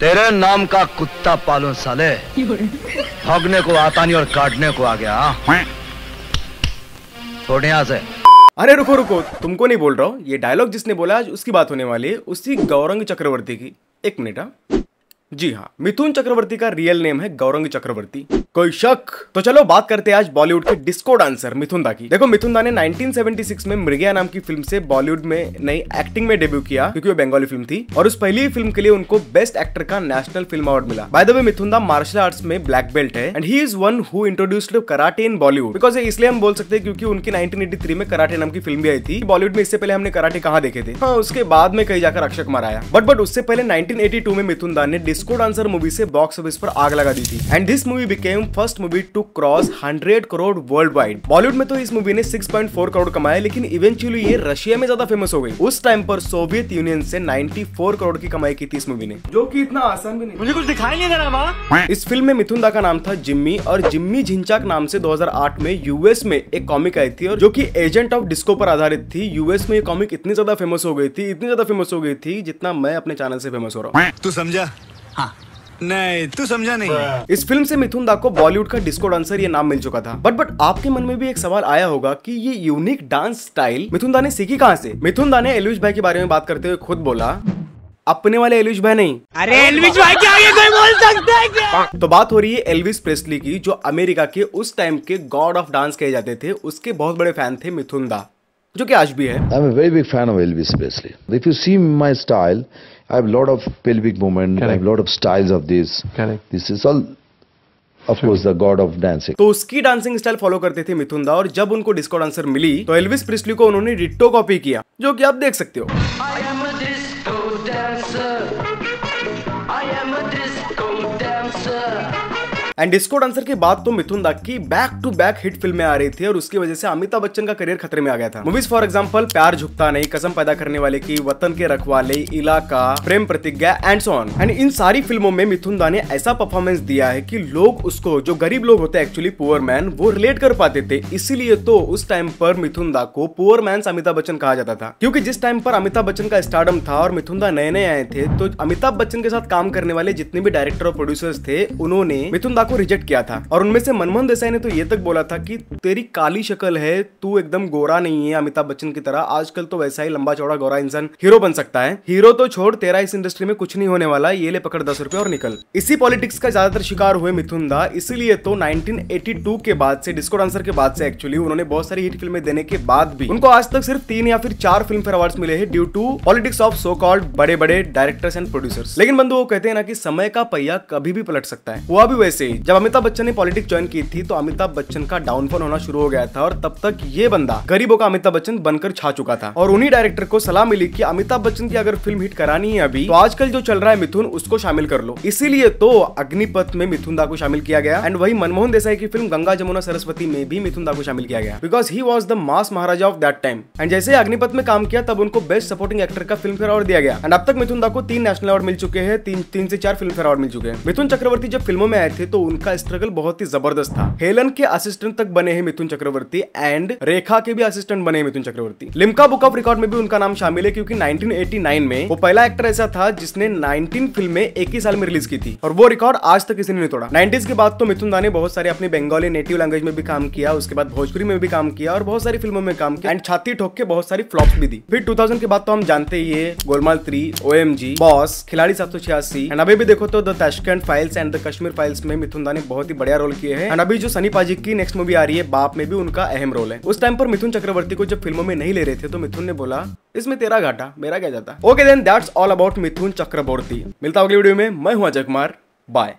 तेरे नाम का कुत्ता पालो साले भगने को आता नहीं और काटने को आ गया छोड़िया से अरे रुको रुको तुमको नहीं बोल रहा हूँ ये डायलॉग जिसने बोला आज उसकी बात होने वाली है उसी गौरंग चक्रवर्ती की एक मिनट हाँ जी हाँ मिथुन चक्रवर्ती का रियल नेम है गौरंग चक्रवर्ती कोई शक तो चलो बात करते हैं आज बॉलीवुड के डिस्को डांसर मिथुन दा की देखो मिथुन दा ने 1976 में मृगया नाम की फिल्म से बॉलीवुड में नई एक्टिंग में डेब्यू किया क्योंकि वो बंगाली फिल्म थी और उस पहली फिल्म के लिए उनको बेस्ट एक्टर का नेशनल फिल्म अवार्ड मिला by the way Mithun da martial arts में ब्लैक बेल्ट है and he is one who introduced karate in Bollywood because इसलिए हम बोल सकते हैं क्योंकि उनकी थ्री में कराटे नाम की फिल्म भी आई थी बॉलीवुड में इससे पहले हमने कराटे कहाँ देखे थे हाँ उसके बाद में कहीं जाकर अक्षय कुमार आया बट बट उससे पहले नाइनटीन में मिथुन दा ने डिस्को आंसर मूवी से बॉक्स ऑफिस पर आग लगा दी थी and this movie became first movie to cross hundred crore worldwide Bollywood में तो इस मूवी ने 6.4 करोड़ कमाया लेकिन इवेंचुअली ये रशिया में ज्यादा फेमस हो गई उस टाइम पर सोवियत यूनियन से 94 करोड़ की कमाई की थी इस मूवी ने जो कि इतना आसान भी नहीं मुझे कुछ दिखाई नहीं दे इस फिल्म में मिथुन दा का नाम था जिम्मी और जिम्मी झिंचाक नाम से 2008 में यूएस में एक कॉमिक आई थी और जो की एजेंट ऑफ डिस्को पर आधारित थी यूएस में ये कॉमिक इतनी ज्यादा फेमस हो गई थी इतनी ज्यादा फेमस हो गई थी जितना मैं अपने चैनल से फेमस हो रहा हूँ तू समझा हाँ नहीं तू समझा नहीं इस फिल्म से मिथुन दा को बॉलीवुड का डिस्को डांसर ये नाम मिल चुका था बट बट आपके मन में भी एक सवाल आया होगा कि ये यूनिक डांस स्टाइल मिथुन दा ने सीखी कहाँ से मिथुन दा ने एलुष भाई के बारे में बात करते हुए खुद बोला अपने वाले एलविश भाई नहीं अरे एलविश भाई क्या ये कोई बोल सकता है क्या तो बात हो रही है एलविस प्रेस्ली की जो अमेरिका के उस टाइम के गॉड ऑफ डांस कहे जाते थे उसके बहुत बड़े फैन थे मिथुन दा जो कि आज भी है I am very big fan of Elvis Presley if you see my style I have lot of pelvic movement I have lot of styles of this this is all of course the god of dancing तो उसकी dancing style follow करते थे मिथुन दा और जब उनको disco dancer मिली तो Elvis priestly को उन्होंने डिट्टो कॉपी किया जो कि आप देख सकते हो I am a disco dancer. And disco dancer की बात तो मिथुन दा की बैक टू बैक हिट फिल्में आ रही थी और उसकी वजह से अमिताभ बच्चन का करियर खतरे में आ गया था मूवीज फॉर एग्जाम्पल प्यार झुकता नहीं कसम पैदा करने वाले की वतन के रखवाले इलाका प्रेम प्रतिज्ञा एंड सोन एंड इन सारी फिल्मों में मिथुन दा ने ऐसा परफॉर्मेंस दिया है की लोग उसको जो गरीब लोग होते एक्चुअली पुअर मैन वो रिलेट कर पाते थे इसीलिए तो उस टाइम पर मिथुन दा को पुअर मैन अमिताभ बच्चन कहा जाता था क्योंकि जिस टाइम पर अमिताभ बच्चन का स्टार्डम था और मिथुन दा नए नए आए थे तो अमिताभ बच्चन के साथ काम करने वाले जितने भी डायरेक्टर और प्रोड्यूसर्स थे उन्होंने मिथुन दा को रिजेक्ट किया था और उनमें से मनमोहन देसाई ने तो ये तक बोला था कि तेरी काली शक्ल है तू एकदम गोरा नहीं है अमिताभ बच्चन की तरह आजकल तो वैसा ही लंबा चौड़ा गोरा इंसान हीरो बन सकता है हीरो तो छोड़ तेरा इस इंडस्ट्री में कुछ नहीं होने वाला ये ले पकड़ दस रुपए और निकल इसी पॉलिटिक्स का ज्यादातर शिकार हुए मिथुन दा इसीलिए तो नाइनटीन के बाद से डिस्को डांसर के बाद से एक्चुअली उन्होंने बहुत सारी हिट फिल्में देने के बाद भी उनको आज तक सिर्फ तीन या फिर चार फिल्म फेयर अवार्ड मिले हैं due to politics of so called बड़े बड़े डायरेक्टर्स एंड प्रोड्यूसर्स लेकिन बंधु वो कहते हैं ना कि समय का पहिया कभी भी पलट सकता है हुआ भी वैसे ही थी जब अमिताभ बच्चन ने पॉलिटिक्स ज्वाइन की थी तो अमिताभ बच्चन का डाउनफॉल होना शुरू हो गया था और तब तक ये बंदा गरीबों का अमिताभ बच्चन बनकर छा चुका था और उन्हीं डायरेक्टर को सलाह मिली की अमिताभ बच्चन की अगर फिल्म हिट करानी है अभी तो आजकल जो चल रहा है मिथुन उसको शामिल कर लो इसीलिए तो अग्निपथ में मिथुन दा को शामिल किया गया एंड वही मनमोहन देसाई की फिल्म गंगा जमुना सरस्वती में भी मिथुन दा को शामिल किया गया because he was the mass maharaja of that time and जैसे अग्निपथ में काम किया तब उनको बेस्ट सपोर्टिंग एक्टर का फिल्म फेयर अवार्ड दिया गया एंड अब तक मिथुन दा को तीन नेशनल अवार्ड मिल चुके हैं तीन तीन से चार फिल्म फेयर अवार्ड मिल चुके हैं मिथुन चक्रवर्ती जब फिल्मों में आए थे तो उनका स्ट्रगल बहुत ही जबरदस्त था हेलन के असिस्टेंट तक बने हैं मिथुन चक्रवर्ती एंड रेखा के भी असिस्टेंट बने Mithun Chakraborty Limca book of record में भी उनका नाम शामिल है क्योंकि 1989 में वो पहला एक्टर ऐसा था जिसने 19 फिल्में एक ही साल में रिलीज की थी और वो रिकॉर्ड आज तक किसी ने नहीं तोड़ा 90s के बाद तो मिथुन दा ने बहुत सारे अपने बंगाली नेटिव लैंग्वेज में भी काम किया उसके बाद भोजपुरी में भी काम किया और बहुत सारी फिल्मों में काम किया एंड छाती ठोक के बहुत सारी फ्लॉप भी दी फिर टू के बाद तो हम जानते ही है गोलमाल थ्री ओ बॉस खिलाड़ी सात एंड अभी भी देखो तो the files and the Kashmir files में मिथुन मिथुन दा ने बहुत ही बढ़िया रोल किए हैं एंड अभी जो सनी पाजी की नेक्स्ट मूवी आ रही है बाप में भी उनका अहम रोल है उस टाइम पर मिथुन चक्रवर्ती को जब फिल्मों में नहीं ले रहे थे तो मिथुन ने बोला इसमें तेरा घाटा मेरा क्या जाता okay then that's all about Mithun Chakraborty मिलता अगली वीडियो में मैं हूं अजय कुमार बाय